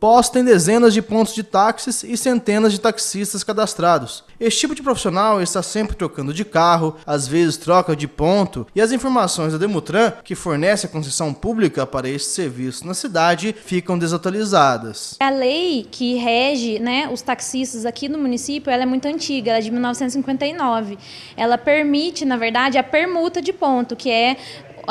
posta em dezenas de pontos de táxis e centenas de taxistas cadastrados. Este tipo de profissional está sempre trocando de carro, às vezes troca de ponto, e as informações da Demutran, que fornece a concessão pública para este serviço na cidade, ficam desatualizadas. A lei que rege né, os taxistas aqui no município ela é muito antiga, ela é de 1959. Ela permite, na verdade, a permuta de ponto, que é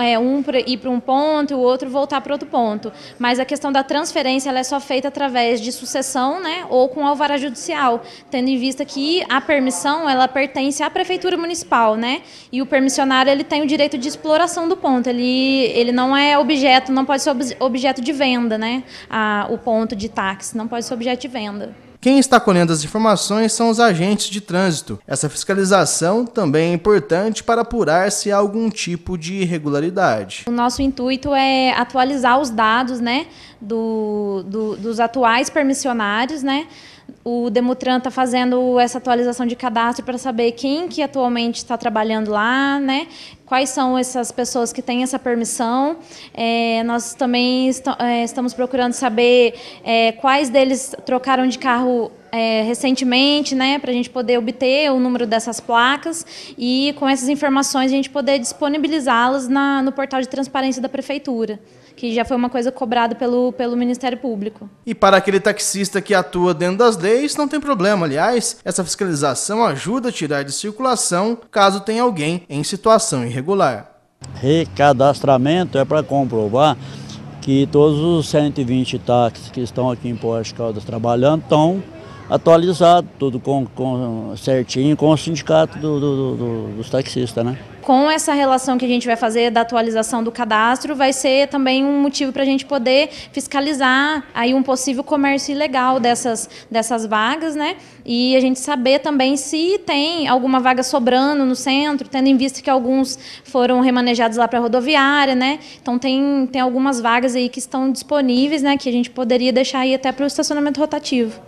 é, um para ir para um ponto e o outro voltar para outro ponto. Mas a questão da transferência ela é só feita através de sucessão né, ou com alvará judicial, tendo em vista que a permissão ela pertence à prefeitura municipal. Né, e o permissionário ele tem o direito de exploração do ponto. Ele, ele não é objeto, não pode ser objeto de venda, né, a, o ponto de táxi, não pode ser objeto de venda. Quem está colhendo as informações são os agentes de trânsito. Essa fiscalização também é importante para apurar se há algum tipo de irregularidade. O nosso intuito é atualizar os dados né, do, do dos atuais permissionários, né? o Demutran está fazendo essa atualização de cadastro para saber quem que atualmente está trabalhando lá, né? Quais são essas pessoas que têm essa permissão? É, nós também est é, estamos procurando saber é, quais deles trocaram de carro é, recentemente, né, para a gente poder obter o número dessas placas e com essas informações a gente poder disponibilizá-las no portal de transparência da prefeitura, que já foi uma coisa cobrada pelo, pelo Ministério Público. E para aquele taxista que atua dentro das leis, não tem problema. Aliás, essa fiscalização ajuda a tirar de circulação caso tenha alguém em situação irregular. Recadastramento é para comprovar que todos os 120 táxis que estão aqui em Poços Caldas trabalhando estão atualizado, tudo com, com certinho, com o sindicato do, do, do, dos taxistas, né? Com essa relação que a gente vai fazer da atualização do cadastro, vai ser também um motivo para a gente poder fiscalizar aí um possível comércio ilegal dessas, dessas vagas, né? E a gente saber também se tem alguma vaga sobrando no centro, tendo em vista que alguns foram remanejados lá para a rodoviária, né? Então tem, tem algumas vagas aí que estão disponíveis, né? Que a gente poderia deixar aí até para o estacionamento rotativo.